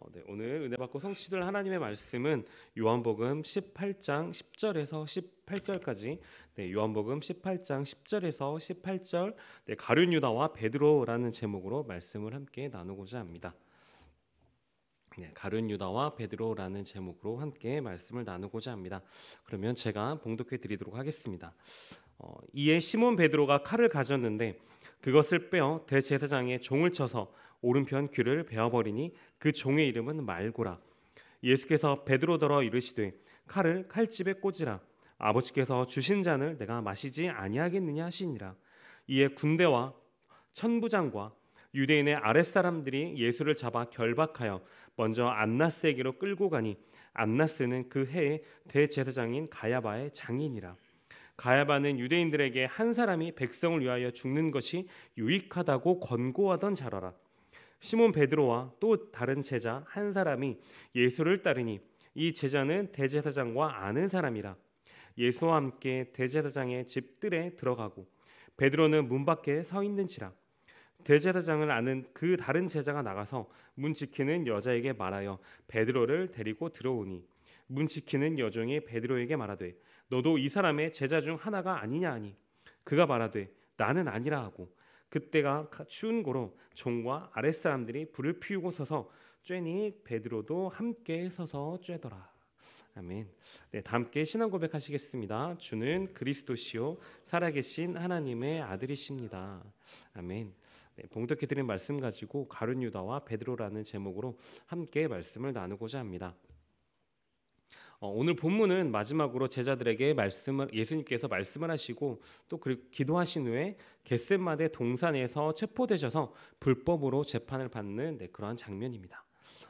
어, 네, 오늘 은혜 받고 성취될 하나님의 말씀은 요한복음 18장 10절에서 18절까지 네, 요한복음 18장 10절에서 18절 네, 가룟 유다와 베드로라는 제목으로 말씀을 함께 나누고자 합니다. 네, 가룟 유다와 베드로라는 제목으로 함께 말씀을 나누고자 합니다. 그러면 제가 봉독해 드리도록 하겠습니다. 어, 이에 시몬 베드로가 칼을 가졌는데 그것을 빼어 대제사장의 종을 쳐서 오른편 귀를 베어버리니 그 종의 이름은 말고라. 예수께서 베드로더러 이르시되 칼을 칼집에 꽂으라. 아버지께서 주신 잔을 내가 마시지 아니하겠느냐 하시니라. 이에 군대와 천부장과 유대인의 아랫사람들이 예수를 잡아 결박하여 먼저 안나스에게로 끌고 가니 안나스는 그 해에 대제사장인 가야바의 장인이라. 가야바는 유대인들에게 한 사람이 백성을 위하여 죽는 것이 유익하다고 권고하던 자라라. 시몬 베드로와 또 다른 제자 한 사람이 예수를 따르니 이 제자는 대제사장과 아는 사람이라 예수와 함께 대제사장의 집들에 들어가고 베드로는 문 밖에 서 있는지라 대제사장을 아는 그 다른 제자가 나가서 문 지키는 여자에게 말하여 베드로를 데리고 들어오니 문 지키는 여종이 베드로에게 말하되 너도 이 사람의 제자 중 하나가 아니냐 하니 그가 말하되 나는 아니라 하고 그때가 추운 고로 종과 아랫사람들이 불을 피우고 서서 쬐니 베드로도 함께 서서 쬐더라. 아멘. 네, 다 함께 신앙 고백하시겠습니다. 주는 그리스도시요 살아계신 하나님의 아들이십니다. 아멘. 네, 봉독해 드린 말씀 가지고 가룟 유다와 베드로라는 제목으로 함께 말씀을 나누고자 합니다. 어, 오늘 본문은 마지막으로 제자들에게 말씀을 예수님께서 말씀을 하시고 또 그 기도하신 후에 겟셋마대 동산에서 체포되셔서 불법으로 재판을 받는 네, 그러한 장면입니다.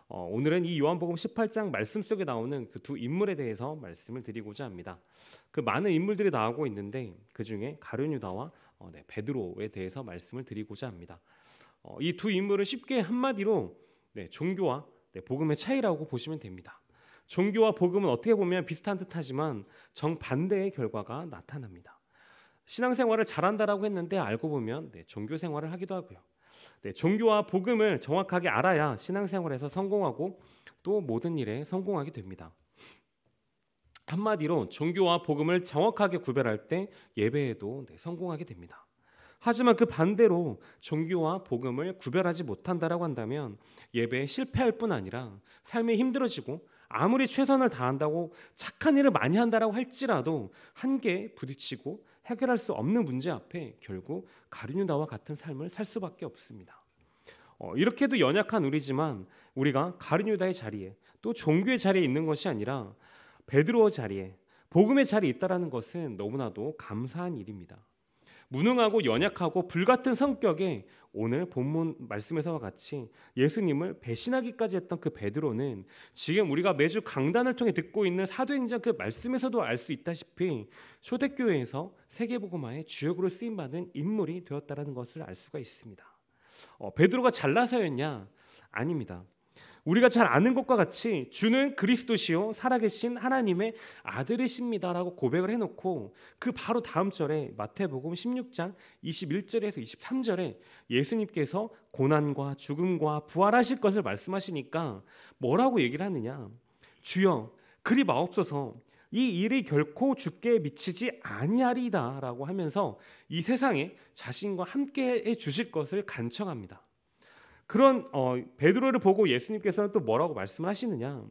어, 오늘은 이 요한복음 18장 말씀 속에 나오는 그 두 인물에 대해서 말씀을 드리고자 합니다. 그 많은 인물들이 나오고 있는데 그 중에 가룟유다와 어, 네, 베드로에 대해서 말씀을 드리고자 합니다. 어, 이두 인물은 쉽게 한마디로 네, 종교와 네, 복음의 차이라고 보시면 됩니다. 종교와 복음은 어떻게 보면 비슷한 듯하지만 정반대의 결과가 나타납니다. 신앙생활을 잘한다라고 했는데 알고 보면 네, 종교생활을 하기도 하고요. 네, 종교와 복음을 정확하게 알아야 신앙생활에서 성공하고 또 모든 일에 성공하게 됩니다. 한마디로 종교와 복음을 정확하게 구별할 때 예배에도 네, 성공하게 됩니다. 하지만 그 반대로 종교와 복음을 구별하지 못한다라고 한다면 예배에 실패할 뿐 아니라 삶이 힘들어지고 아무리 최선을 다한다고 착한 일을 많이 한다라고 할지라도 한계에 부딪히고 해결할 수 없는 문제 앞에 결국 가르뉴다와 같은 삶을 살 수밖에 없습니다. 어, 이렇게도 연약한 우리지만 우리가 가르뉴다의 자리에 또 종교의 자리에 있는 것이 아니라 베드로의 자리에 복음의 자리에 있다라는 것은 너무나도 감사한 일입니다. 무능하고 연약하고 불같은 성격에 오늘 본문 말씀에서와 같이 예수님을 배신하기까지 했던 그 베드로는 지금 우리가 매주 강단을 통해 듣고 있는 사도행전 그 말씀에서도 알 수 있다시피 초대교회에서 세계복음화의 주역으로 쓰임 받은 인물이 되었다라는 것을 알 수가 있습니다. 어, 베드로가 잘나서였냐? 아닙니다. 우리가 잘 아는 것과 같이 주는 그리스도시요 살아계신 하나님의 아들이십니다라고 고백을 해놓고 그 바로 다음 절에 마태복음 16장 21절에서 23절에 예수님께서 고난과 죽음과 부활하실 것을 말씀하시니까 뭐라고 얘기를 하느냐 주여 그리 마옵소서 이 일이 결코 죽게 미치지 아니하리다라고 하면서 이 세상에 자신과 함께해 주실 것을 간청합니다. 그런 어, 베드로를 보고 예수님께서는 또 뭐라고 말씀을 하시느냐?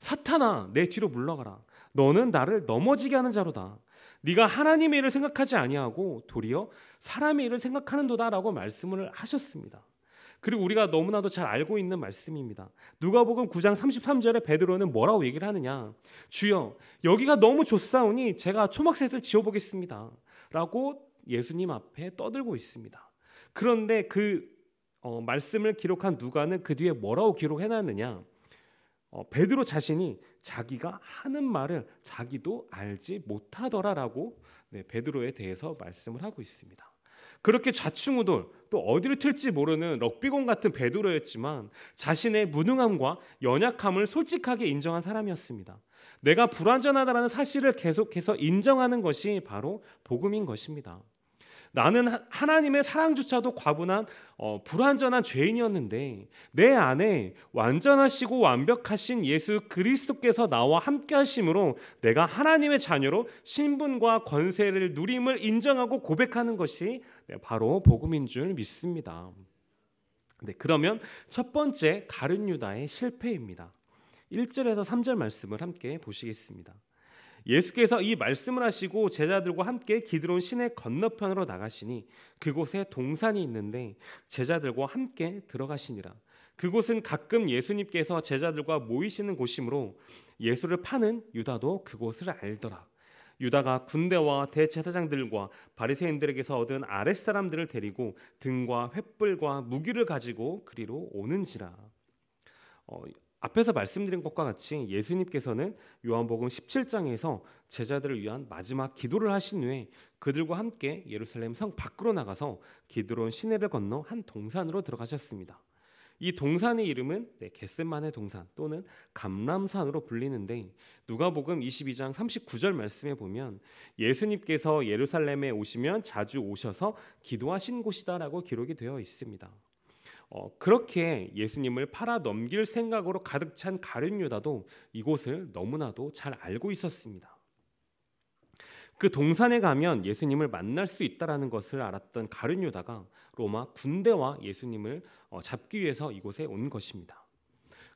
사탄아, 내 뒤로 물러가라. 너는 나를 넘어지게 하는 자로다. 네가 하나님의 일을 생각하지 아니하고 도리어 사람의 일을 생각하는도다라고 말씀을 하셨습니다. 그리고 우리가 너무나도 잘 알고 있는 말씀입니다. 누가복음 9장 33절에 베드로는 뭐라고 얘기를 하느냐? 주여, 여기가 너무 좋사오니 제가 초막셋을 지어 보겠습니다라고 예수님 앞에 떠들고 있습니다. 그런데 그 어, 말씀을 기록한 누가는 그 뒤에 뭐라고 기록해놨느냐? 어, 베드로 자신이 자기가 하는 말을 자기도 알지 못하더라라고 네, 베드로에 대해서 말씀을 하고 있습니다. 그렇게 좌충우돌 또 어디를 튈지 모르는 럭비공 같은 베드로였지만 자신의 무능함과 연약함을 솔직하게 인정한 사람이었습니다. 내가 불완전하다라는 사실을 계속해서 인정하는 것이 바로 복음인 것입니다. 나는 하나님의 사랑조차도 과분한 어, 불완전한 죄인이었는데 내 안에 완전하시고 완벽하신 예수 그리스도께서 나와 함께 하심으로 내가 하나님의 자녀로 신분과 권세를 누림을 인정하고 고백하는 것이 네, 바로 복음인 줄 믿습니다. 네, 그러면 첫 번째 가룟 유다의 실패입니다. 1절에서 3절 말씀을 함께 보시겠습니다. 예수께서 이 말씀을 하시고 제자들과 함께 기드론 시내 건너편으로 나가시니 그곳에 동산이 있는데 제자들과 함께 들어가시니라. 그곳은 가끔 예수님께서 제자들과 모이시는 곳이므로 예수를 파는 유다도 그곳을 알더라. 유다가 군대와 대제사장들과 바리새인들에게서 얻은 아랫사람들을 데리고 등과 횃불과 무기를 가지고 그리로 오는지라. 어, 앞에서 말씀드린 것과 같이 예수님께서는 요한복음 17장에서 제자들을 위한 마지막 기도를 하신 후에 그들과 함께 예루살렘 성 밖으로 나가서 기드론 시내를 건너 한 동산으로 들어가셨습니다. 이 동산의 이름은 네, 겟셋만의 동산 또는 감람산으로 불리는데 누가복음 22장 39절 말씀에 보면 예수님께서 예루살렘에 오시면 자주 오셔서 기도하신 곳이다라고 기록이 되어 있습니다. 어, 그렇게 예수님을 팔아 넘길 생각으로 가득 찬 가룟 유다도 이곳을 너무나도 잘 알고 있었습니다. 그 동산에 가면 예수님을 만날 수 있다라는 것을 알았던 가룟 유다가 로마 군대와 예수님을 어, 잡기 위해서 이곳에 온 것입니다.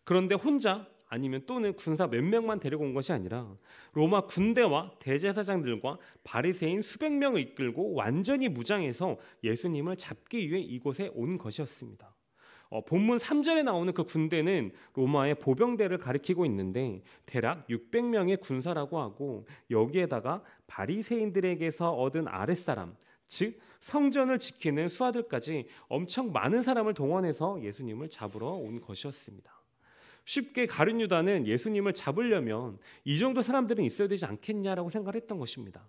그런데 혼자 아니면 또는 군사 몇 명만 데리고 온 것이 아니라 로마 군대와 대제사장들과 바리새인 수백 명을 이끌고 완전히 무장해서 예수님을 잡기 위해 이곳에 온 것이었습니다. 어, 본문 3절에 나오는 그 군대는 로마의 보병대를 가리키고 있는데 대략 600명의 군사라고 하고 여기에다가 바리새인들에게서 얻은 아랫사람 즉 성전을 지키는 수하들까지 엄청 많은 사람을 동원해서 예수님을 잡으러 온 것이었습니다. 쉽게 가룟 유다는 예수님을 잡으려면 이 정도 사람들은 있어야 되지 않겠냐라고 생각했던 것입니다.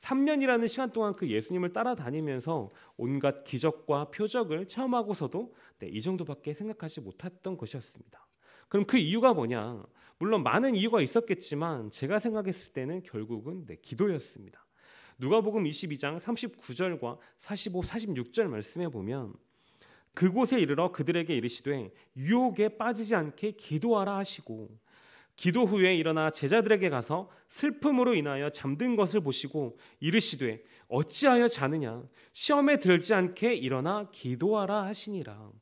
3년이라는 시간 동안 그 예수님을 따라다니면서 온갖 기적과 표적을 체험하고서도 네, 이 정도밖에 생각하지 못했던 것이었습니다. 그럼 그 이유가 뭐냐? 물론 많은 이유가 있었겠지만 제가 생각했을 때는 결국은 네, 기도였습니다. 누가복음 22장 39절과 45, 46절 말씀에 보면 그곳에 이르러 그들에게 이르시되 유혹에 빠지지 않게 기도하라 하시고 기도 후에 일어나 제자들에게 가서 슬픔으로 인하여 잠든 것을 보시고 이르시되 어찌하여 자느냐 시험에 들지 않게 일어나 기도하라 하시니라.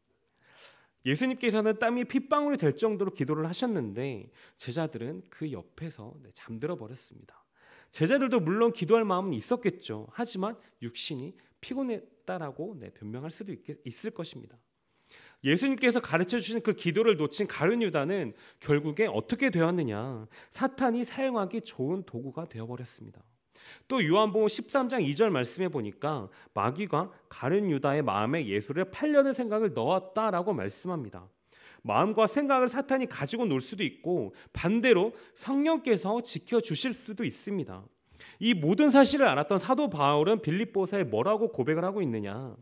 예수님께서는 땀이 핏방울이 될 정도로 기도를 하셨는데 제자들은 그 옆에서 네, 잠들어 버렸습니다. 제자들도 물론 기도할 마음은 있었겠죠. 하지만 육신이 피곤했다라고 네, 변명할 수도 있을 것입니다. 예수님께서 가르쳐 주신 그 기도를 놓친 가룟 유다는 결국에 어떻게 되었느냐? 사탄이 사용하기 좋은 도구가 되어 버렸습니다. 또 요한복음 13장 2절 말씀해 보니까 마귀가 가룟 유다의 마음에 예수를 팔려는 생각을 넣었다라고 말씀합니다. 마음과 생각을 사탄이 가지고 놀 수도 있고 반대로 성령께서 지켜 주실 수도 있습니다. 이 모든 사실을 알았던 사도 바울은 빌립보서에 뭐라고 고백을 하고 있느냐?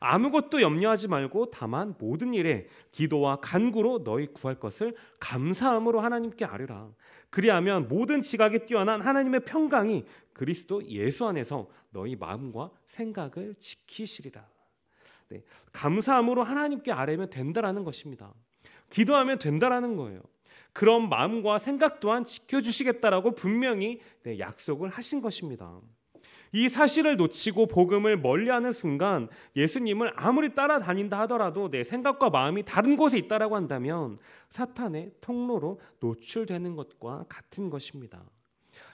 아무것도 염려하지 말고 다만 모든 일에 기도와 간구로 너희 구할 것을 감사함으로 하나님께 아뢰라. 그리하면 모든 지각에 뛰어난 하나님의 평강이 그리스도 예수 안에서 너희 마음과 생각을 지키시리라. 네, 감사함으로 하나님께 아뢰면 된다라는 것입니다. 기도하면 된다라는 거예요. 그런 마음과 생각 또한 지켜주시겠다라고 분명히 네, 약속을 하신 것입니다. 이 사실을 놓치고 복음을 멀리하는 순간 예수님을 아무리 따라다닌다 하더라도 내 생각과 마음이 다른 곳에 있다라고 한다면 사탄의 통로로 노출되는 것과 같은 것입니다.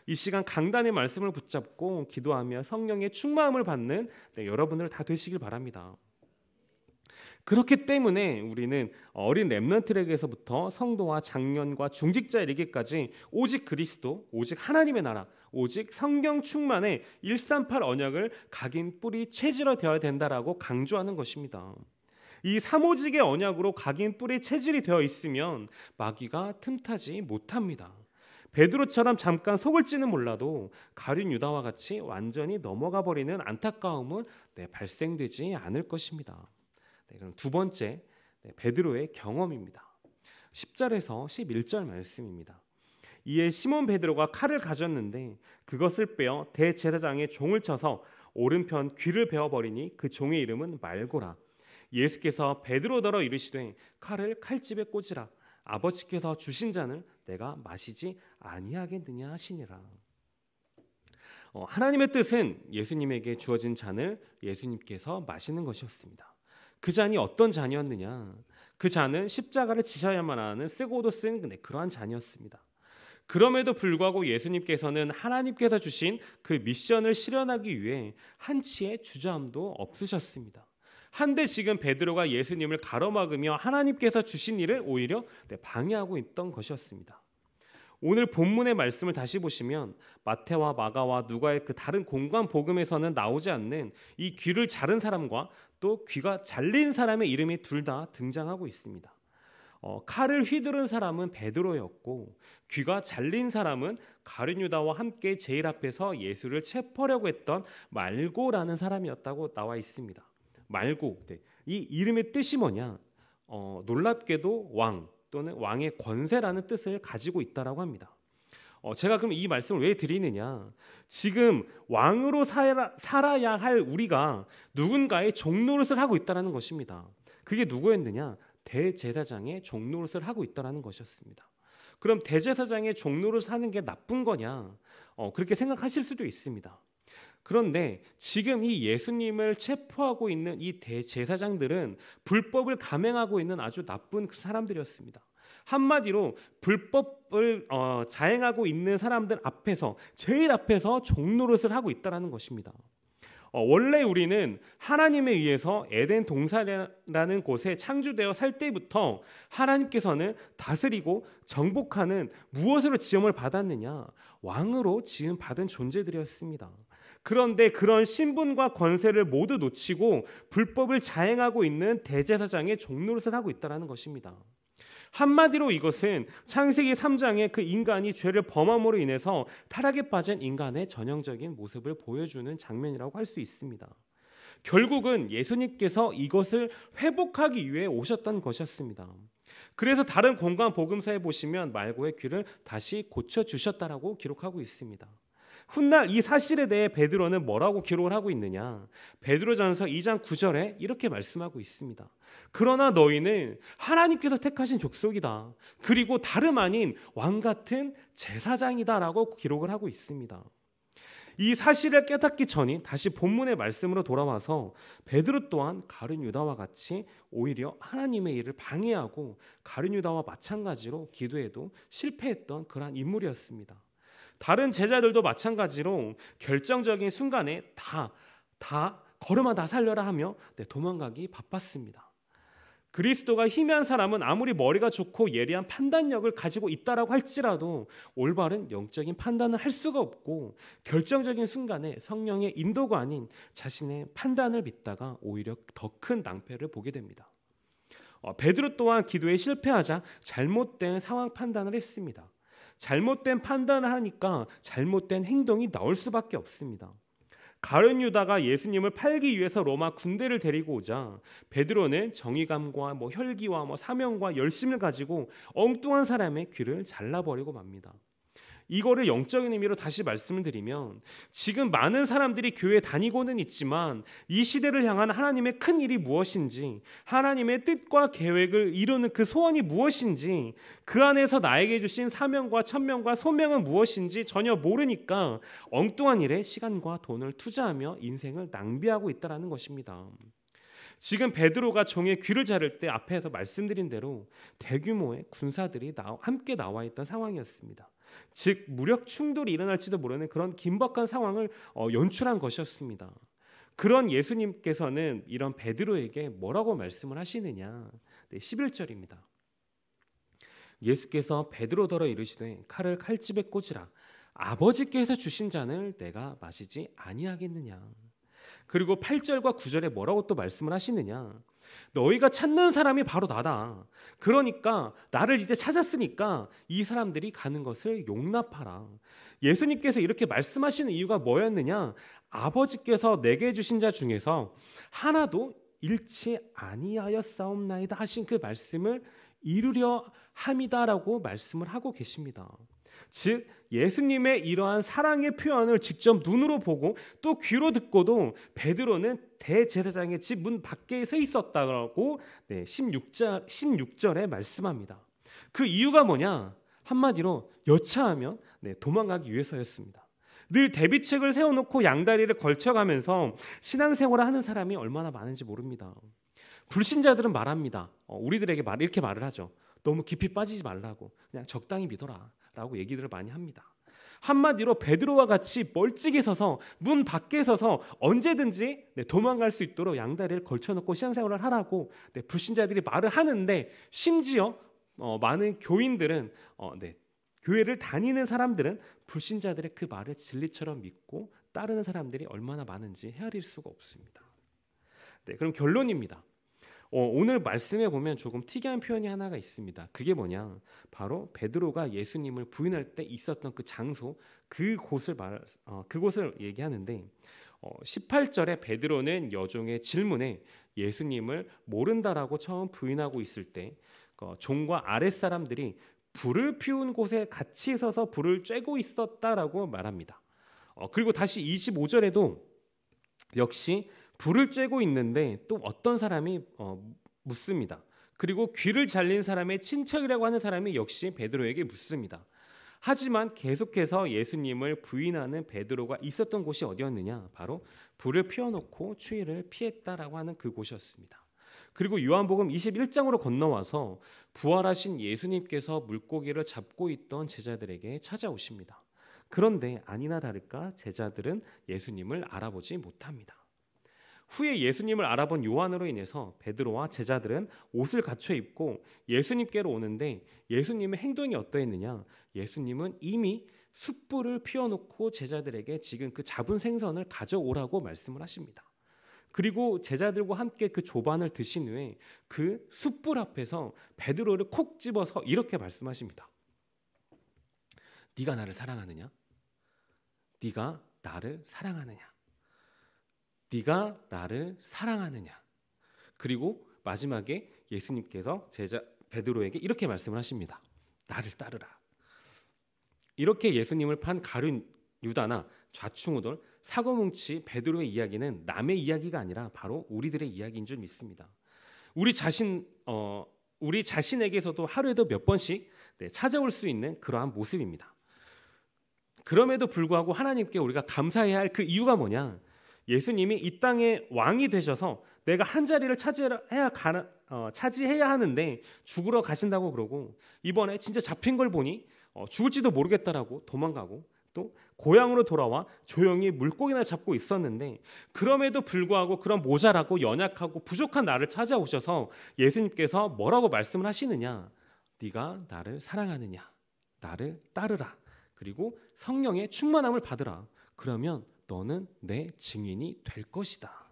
이 시간 강단의 말씀을 붙잡고 기도하며 성령의 충만함을 받는 네, 여러분들 다 되시길 바랍니다. 그렇기 때문에 우리는 어린 렘넌트에게서부터 성도와 장년과 중직자에게까지 오직 그리스도, 오직 하나님의 나라, 오직 성경 충만의 138 언약을 각인 뿌리 체질화 되어야 된다라고 강조하는 것입니다. 이 사모직의 언약으로 각인 뿌리 체질이 되어 있으면 마귀가 틈타지 못합니다. 베드로처럼 잠깐 속을지는 몰라도 가룟 유다와 같이 완전히 넘어가 버리는 안타까움은 네, 발생되지 않을 것입니다. 네, 그럼 두 번째 네, 베드로의 경험입니다. 10절에서 11절 말씀입니다. 이에 시몬 베드로가 칼을 가졌는데 그것을 빼어 대제사장의 종을 쳐서 오른편 귀를 베어 버리니 그 종의 이름은 말고라. 예수께서 베드로더러 이르시되 칼을 칼집에 꽂으라. 아버지께서 주신 잔을 내가 마시지 아니하겠느냐 하시니라. 어, 하나님의 뜻은 예수님에게 주어진 잔을 예수님께서 마시는 것이었습니다. 그 잔이 어떤 잔이었느냐? 그 잔은 십자가를 지셔야만 하는 쓰고도 쓴 네, 그러한 잔이었습니다. 그럼에도 불구하고 예수님께서는 하나님께서 주신 그 미션을 실현하기 위해 한치의 주저함도 없으셨습니다. 한데 지금 베드로가 예수님을 가로막으며 하나님께서 주신 일을 오히려 네, 방해하고 있던 것이었습니다. 오늘 본문의 말씀을 다시 보시면 마태와 마가와 누가의 그 다른 공간 복음에서는 나오지 않는 이 귀를 자른 사람과 또 귀가 잘린 사람의 이름이 둘 다 등장하고 있습니다. 어, 칼을 휘두른 사람은 베드로였고 귀가 잘린 사람은 가르뉴다와 함께 제일 앞에서 예수를 체포려고 했던 말고라는 사람이었다고 나와 있습니다. 말고 네. 이 이름의 뜻이 뭐냐? 어, 놀랍게도 왕 또는 왕의 권세라는 뜻을 가지고 있다라고 합니다. 어, 제가 그럼 이 말씀을 왜 드리느냐? 지금 왕으로 살아, 살아야 할 우리가 누군가의 종노릇을 하고 있다라는 것입니다. 그게 누구였느냐? 대제사장의 종노릇을 하고 있다라는 것이었습니다. 그럼 대제사장의 종로를 사는 게 나쁜 거냐? 어, 그렇게 생각하실 수도 있습니다. 그런데 지금 이 예수님을 체포하고 있는 이 대제사장들은 불법을 감행하고 있는 아주 나쁜 그 사람들이었습니다. 한마디로 불법을 어, 자행하고 있는 사람들 앞에서 제일 앞에서 종노릇을 하고 있다라는 것입니다. 어, 원래 우리는 하나님에 의해서 에덴 동산이라는 곳에 창조되어 살 때부터 하나님께서는 다스리고 정복하는 무엇으로 지음을 받았느냐 왕으로 지음 받은 존재들이었습니다. 그런데 그런 신분과 권세를 모두 놓치고 불법을 자행하고 있는 대제사장의 종노릇을 하고 있다라는 것입니다. 한마디로 이것은 창세기 3장의 그 인간이 죄를 범함으로 인해서 타락에 빠진 인간의 전형적인 모습을 보여주는 장면이라고 할 수 있습니다. 결국은 예수님께서 이것을 회복하기 위해 오셨던 것이었습니다. 그래서 다른 공간 복음서에 보시면 말고의 귀를 다시 고쳐 주셨다라고 기록하고 있습니다. 훗날 이 사실에 대해 베드로는 뭐라고 기록을 하고 있느냐? 베드로전서 2장 9절에 이렇게 말씀하고 있습니다. 그러나 너희는 하나님께서 택하신 족속이다. 그리고 다름 아닌 왕 같은 제사장이다라고 기록을 하고 있습니다. 이 사실을 깨닫기 전인 다시 본문의 말씀으로 돌아와서 베드로 또한 가룟 유다와 같이 오히려 하나님의 일을 방해하고 가룟 유다와 마찬가지로 기도에도 실패했던 그러한 인물이었습니다. 다른 제자들도 마찬가지로 결정적인 순간에 다 다 걸음마다 살려라 하며 네, 도망가기 바빴습니다. 그리스도가 희미한 사람은 아무리 머리가 좋고 예리한 판단력을 가지고 있다라고 할지라도 올바른 영적인 판단을 할 수가 없고 결정적인 순간에 성령의 인도가 아닌 자신의 판단을 믿다가 오히려 더 큰 낭패를 보게 됩니다. 어, 베드로 또한 기도에 실패하자 잘못된 상황 판단을 했습니다. 잘못된 판단을 하니까 잘못된 행동이 나올 수밖에 없습니다. 가룟 유다가 예수님을 팔기 위해서 로마 군대를 데리고 오자 베드로는 정의감과 뭐 혈기와 뭐 사명과 열심을 가지고 엉뚱한 사람의 귀를 잘라버리고 맙니다. 이거를 영적인 의미로 다시 말씀을 드리면 지금 많은 사람들이 교회 다니고는 있지만 이 시대를 향한 하나님의 큰 일이 무엇인지 하나님의 뜻과 계획을 이루는 그 소원이 무엇인지 그 안에서 나에게 주신 사명과 천명과 소명은 무엇인지 전혀 모르니까 엉뚱한 일에 시간과 돈을 투자하며 인생을 낭비하고 있다라는 것입니다. 지금 베드로가 종의 귀를 자를 때 앞에서 말씀드린 대로 대규모의 군사들이 함께 나와 있던 상황이었습니다. 즉 무력 충돌이 일어날지도 모르는 그런 긴박한 상황을 어, 연출한 것이었습니다. 그런 예수님께서는 이런 베드로에게 뭐라고 말씀을 하시느냐? 네, 11절입니다. 예수께서 베드로더러 이르시되 칼을 칼집에 꽂으라 아버지께서 주신 잔을 내가 마시지 아니하겠느냐 그리고 8절과 9절에 뭐라고 또 말씀을 하시느냐. 너희가 찾는 사람이 바로 나다. 그러니까 나를 이제 찾았으니까 이 사람들이 가는 것을 용납하라. 예수님께서 이렇게 말씀하시는 이유가 뭐였느냐? 아버지께서 내게 주신 자 중에서 하나도 잃지 아니하여 싸움나이다 하신 그 말씀을 이루려 함이다라고 말씀을 하고 계십니다. 즉 예수님의 이러한 사랑의 표현을 직접 눈으로 보고 또 귀로 듣고도 베드로는 대제사장의 집 문 밖에 서 있었다고 네, 16절, 16절에 말씀합니다. 그 이유가 뭐냐? 한마디로 여차하면 네, 도망가기 위해서였습니다. 늘 대비책을 세워놓고 양다리를 걸쳐가면서 신앙생활을 하는 사람이 얼마나 많은지 모릅니다. 불신자들은 말합니다. 어, 우리들에게 말, 이렇게 말을 하죠. 너무 깊이 빠지지 말라고 그냥 적당히 믿어라. 라고 얘기들을 많이 합니다. 한마디로 베드로와 같이 멀찍이 서서 문 밖에 서서 언제든지 도망갈 수 있도록 양다리를 걸쳐놓고 신앙생활을 하라고 불신자들이 말을 하는데 심지어 어, 많은 교인들은 어, 네, 교회를 다니는 사람들은 불신자들의 그 말을 진리처럼 믿고 따르는 사람들이 얼마나 많은지 헤아릴 수가 없습니다. 네, 그럼 결론입니다. 어, 오늘 말씀에 보면 조금 특이한 표현이 하나가 있습니다. 그게 뭐냐? 바로 베드로가 예수님을 부인할 때 있었던 그 장소, 그곳을 말, 어, 그곳을 얘기하는데 어, 18절에 베드로는 여종의 질문에 예수님을 모른다라고 처음 부인하고 있을 때 어, 종과 아랫 사람들이 불을 피운 곳에 같이 서서 불을 쬐고 있었다라고 말합니다. 어, 그리고 다시 25절에도 역시 불을 쬐고 있는데 또 어떤 사람이 어, 묻습니다. 그리고 귀를 잘린 사람의 친척이라고 하는 사람이 역시 베드로에게 묻습니다. 하지만 계속해서 예수님을 부인하는 베드로가 있었던 곳이 어디였느냐? 바로 불을 피워놓고 추위를 피했다라고 하는 그곳이었습니다. 그리고 요한복음 21장으로 건너와서 부활하신 예수님께서 물고기를 잡고 있던 제자들에게 찾아오십니다. 그런데 아니나 다를까 제자들은 예수님을 알아보지 못합니다. 후에 예수님을 알아본 요한으로 인해서 베드로와 제자들은 옷을 갖춰 입고 예수님께로 오는데 예수님의 행동이 어떠했느냐? 예수님은 이미 숯불을 피워놓고 제자들에게 지금 그 잡은 생선을 가져오라고 말씀을 하십니다. 그리고 제자들과 함께 그 조반을 드신 후에 그 숯불 앞에서 베드로를 콕 집어서 이렇게 말씀하십니다. 네가 나를 사랑하느냐? 네가 나를 사랑하느냐? 네가 나를 사랑하느냐? 그리고 마지막에 예수님께서 제자 베드로에게 이렇게 말씀을 하십니다. 나를 따르라. 이렇게 예수님을 판 가룟 유다나 좌충우돌 사고뭉치 베드로의 이야기는 남의 이야기가 아니라 바로 우리들의 이야기인 줄 믿습니다. 우리 자신 어, 우리 자신에게서도 하루에도 몇 번씩 네, 찾아올 수 있는 그러한 모습입니다. 그럼에도 불구하고 하나님께 우리가 감사해야 할 그 이유가 뭐냐? 예수님이 이 땅의 왕이 되셔서 내가 한 자리를 차지해야 가나, 어, 차지해야 하는데 죽으러 가신다고 그러고 이번에 진짜 잡힌 걸 보니 어, 죽을지도 모르겠다라고 도망가고 또 고향으로 돌아와 조용히 물고기나 잡고 있었는데 그럼에도 불구하고 그런 모자라고 연약하고 부족한 나를 찾아오셔서 예수님께서 뭐라고 말씀을 하시느냐 네가 나를 사랑하느냐 나를 따르라 그리고 성령의 충만함을 받으라 그러면 너는 내 증인이 될 것이다.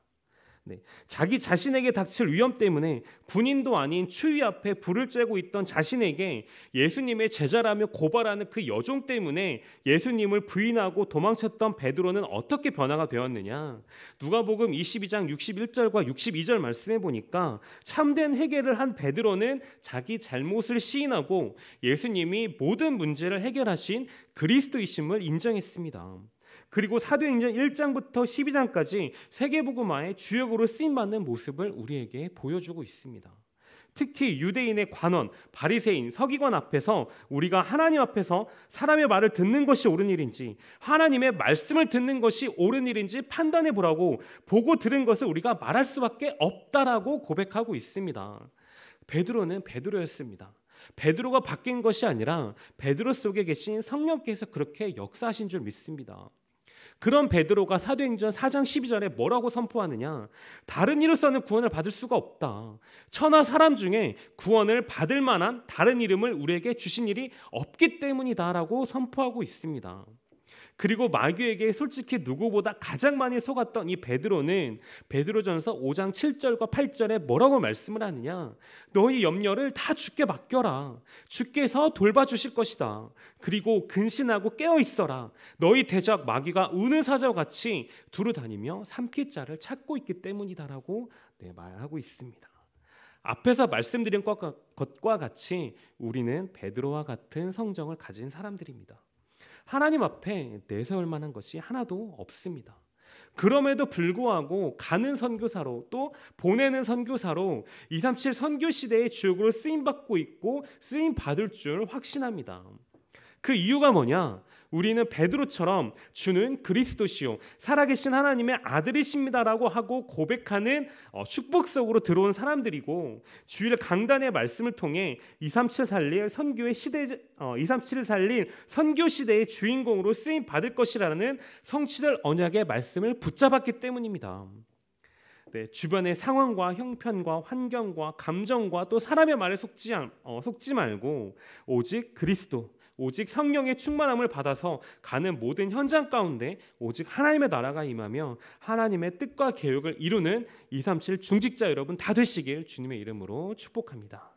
네, 자기 자신에게 닥칠 위험 때문에 군인도 아닌 추위 앞에 불을 쬐고 있던 자신에게 예수님의 제자라며 고발하는 그 여종 때문에 예수님을 부인하고 도망쳤던 베드로는 어떻게 변화가 되었느냐? 누가복음 22장 61절과 62절 말씀해 보니까 참된 회개를 한 베드로는 자기 잘못을 시인하고 예수님이 모든 문제를 해결하신 그리스도이심을 인정했습니다. 그리고 사도행전 1장부터 12장까지 세계복음화의 주역으로 쓰임 받는 모습을 우리에게 보여주고 있습니다. 특히 유대인의 관원, 바리새인, 서기관 앞에서 우리가 하나님 앞에서 사람의 말을 듣는 것이 옳은 일인지 하나님의 말씀을 듣는 것이 옳은 일인지 판단해 보라고 보고 들은 것을 우리가 말할 수밖에 없다라고 고백하고 있습니다. 베드로는 베드로였습니다. 베드로가 바뀐 것이 아니라 베드로 속에 계신 성령께서 그렇게 역사하신 줄 믿습니다. 그런 베드로가 사도행전 4장 12절에 뭐라고 선포하느냐? 다른 이로서는 구원을 받을 수가 없다. 천하 사람 중에 구원을 받을 만한 다른 이름을 우리에게 주신 일이 없기 때문이다라고 선포하고 있습니다. 그리고 마귀에게 솔직히 누구보다 가장 많이 속았던 이 베드로는 베드로전서 5장 7절과 8절에 뭐라고 말씀을 하느냐? 너희 염려를 다 주께 맡겨라. 주께서 돌봐주실 것이다. 그리고 근신하고 깨어 있어라. 너희 대적 마귀가 우는 사자와 같이 두루 다니며 삼키자를 찾고 있기 때문이다라고 네, 말하고 있습니다. 앞에서 말씀드린 것과 같이 우리는 베드로와 같은 성정을 가진 사람들입니다. 하나님 앞에 내세울 만한 것이 하나도 없습니다. 그럼에도 불구하고 가는 선교사로 또 보내는 선교사로 237 선교 시대의 주역으로 쓰임 받고 있고 쓰임 받을 줄 확신합니다. 그 이유가 뭐냐? 우리는 베드로처럼 주는 그리스도시요 살아계신 하나님의 아들이십니다라고 하고 고백하는 어, 축복 속으로 들어온 사람들이고 주일 강단의 말씀을 통해 237 살릴 선교의 시대 2 3 7 살린 선교 시대의 주인공으로 쓰임 받을 것이라는 성취될 언약의 말씀을 붙잡았기 때문입니다. 네, 주변의 상황과 형편과 환경과 감정과 또 사람의 말에 속지, 않, 어, 속지 말고 오직 그리스도 오직 성령의 충만함을 받아서 가는 모든 현장 가운데 오직 하나님의 나라가 임하며 하나님의 뜻과 계획을 이루는 237 중직자 여러분 다 되시길 주님의 이름으로 축복합니다.